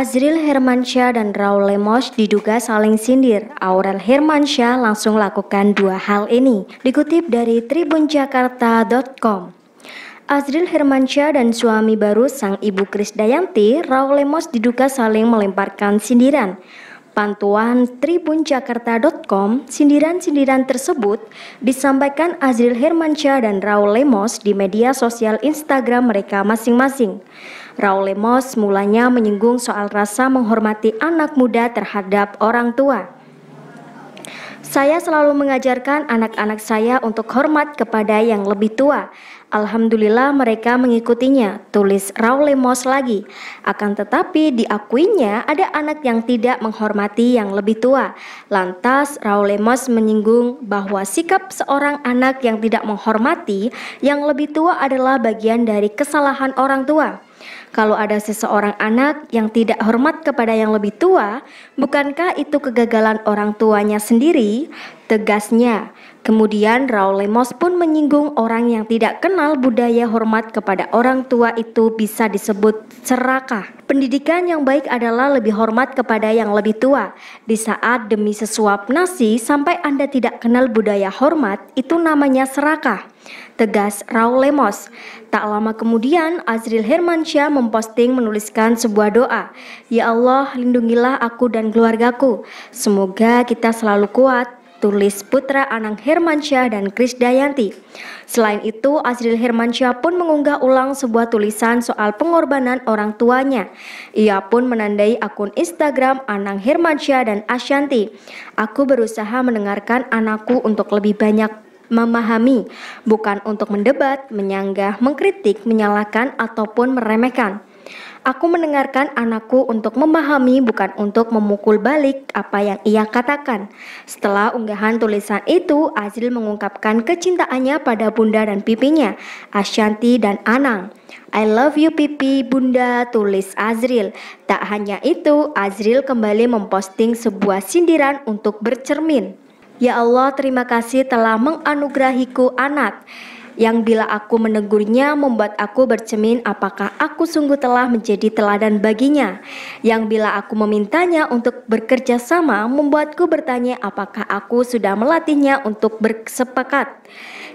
Azril Hermansyah dan Raul Lemos diduga saling sindir. Aurel Hermansyah langsung lakukan dua hal ini, dikutip dari tribunjakarta.com. Azril Hermansyah dan suami baru sang ibu Kris Dayanti, Raul Lemos diduga saling melemparkan sindiran. Pantuan tribunjakarta.com, sindiran-sindiran tersebut disampaikan Azril Hermansyah dan Raul Lemos di media sosial Instagram mereka masing-masing. Raul Lemos mulanya menyinggung soal rasa menghormati anak muda terhadap orang tua. Saya selalu mengajarkan anak-anak saya untuk hormat kepada yang lebih tua. Alhamdulillah mereka mengikutinya, tulis Raul Lemos lagi. Akan tetapi diakuinya ada anak yang tidak menghormati yang lebih tua. Lantas Raul Lemos menyinggung bahwa sikap seorang anak yang tidak menghormati yang lebih tua adalah bagian dari kesalahan orang tua. Kalau ada seseorang anak yang tidak hormat kepada yang lebih tua, bukankah itu kegagalan orang tuanya sendiri? Tegasnya, kemudian Raul Lemos pun menyinggung orang yang tidak kenal budaya hormat kepada orang tua itu bisa disebut serakah. Pendidikan yang baik adalah lebih hormat kepada yang lebih tua. Di saat demi sesuap nasi sampai Anda tidak kenal budaya hormat, itu namanya serakah. Tegas Raul Lemos. Tak lama kemudian, Azril Hermansyah memposting menuliskan sebuah doa. Ya Allah, lindungilah aku dan keluargaku. Semoga kita selalu kuat, tulis Putra Anang Hermansyah dan Kris Dayanti. Selain itu, Azril Hermansyah pun mengunggah ulang sebuah tulisan soal pengorbanan orang tuanya. Ia pun menandai akun Instagram Anang Hermansyah dan Ashanti. Aku berusaha mendengarkan anakku untuk lebih banyak memahami, bukan untuk mendebat, menyanggah, mengkritik, menyalahkan, ataupun meremehkan. Aku mendengarkan anakku untuk memahami, bukan untuk memukul balik apa yang ia katakan. Setelah unggahan tulisan itu, Azril mengungkapkan kecintaannya pada Bunda dan pipinya, Ashanti dan Anang. I love you pipi bunda tulis Azril Tak hanya itu Azril kembali memposting sebuah sindiran untuk bercermin Ya Allah, terima kasih telah menganugerahiku anak yang bila aku menegurnya membuat aku bercemin apakah aku sungguh telah menjadi teladan baginya, yang bila aku memintanya untuk bekerja sama membuatku bertanya apakah aku sudah melatihnya untuk bersepakat,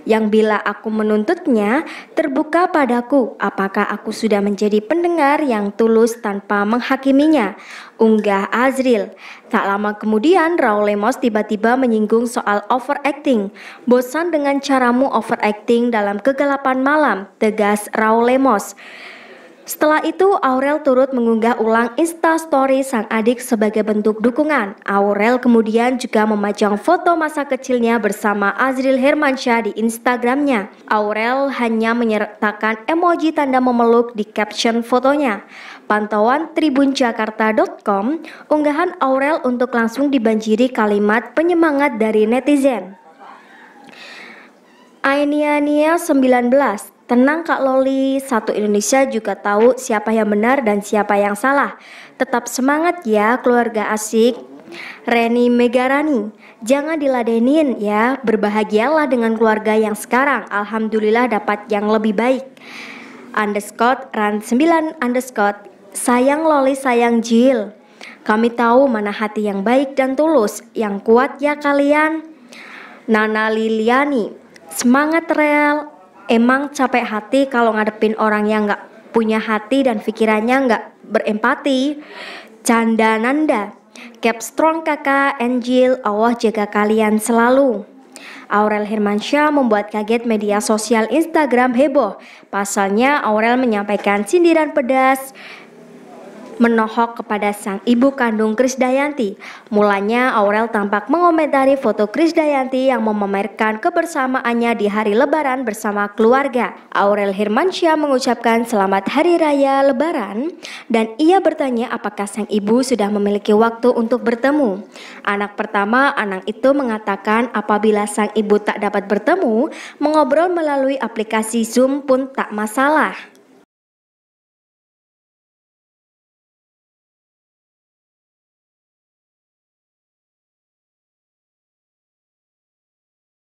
yang bila aku menuntutnya terbuka padaku apakah aku sudah menjadi pendengar yang tulus tanpa menghakiminya, unggah Azril. Tak lama kemudian Raul Lemos tiba-tiba menyinggung soal overacting, bosan dengan caramu overacting dalam kegelapan malam, tegas Raul Lemos. Setelah itu, Aurel turut mengunggah ulang instastory sang adik sebagai bentuk dukungan. Aurel kemudian juga memajang foto masa kecilnya bersama Azril Hermansyah di Instagramnya. Aurel hanya menyertakan emoji tanda memeluk di caption fotonya. Pantauan tribunjakarta.com, unggahan Aurel untuk langsung dibanjiri kalimat penyemangat dari netizen. Ainiania 19 Tenang Kak Loli, satu Indonesia juga tahu siapa yang benar dan siapa yang salah. Tetap semangat ya keluarga asik. Reni Megarani, jangan diladenin ya, berbahagialah dengan keluarga yang sekarang. Alhamdulillah dapat yang lebih baik. Underscore ran 9 underscore sayang Loli sayang Jill Kami tahu mana hati yang baik dan tulus, yang kuat ya kalian. Nana Liliani, Semangat rel, emang capek hati kalau ngadepin orang yang nggak punya hati dan pikirannya nggak berempati. Canda Nanda, Keep strong kakak, Angel, Allah jaga kalian selalu. Aurel Hermansyah membuat kaget media sosial Instagram heboh. Pasalnya Aurel menyampaikan sindiran pedas menohok kepada sang ibu kandung Krisdayanti. Mulanya Aurel tampak mengomentari foto Krisdayanti yang memamerkan kebersamaannya di hari lebaran bersama keluarga. Aurel Hermansyah mengucapkan selamat hari raya lebaran dan ia bertanya apakah sang ibu sudah memiliki waktu untuk bertemu. Anak pertama, Anang itu mengatakan apabila sang ibu tak dapat bertemu, mengobrol melalui aplikasi Zoom pun tak masalah.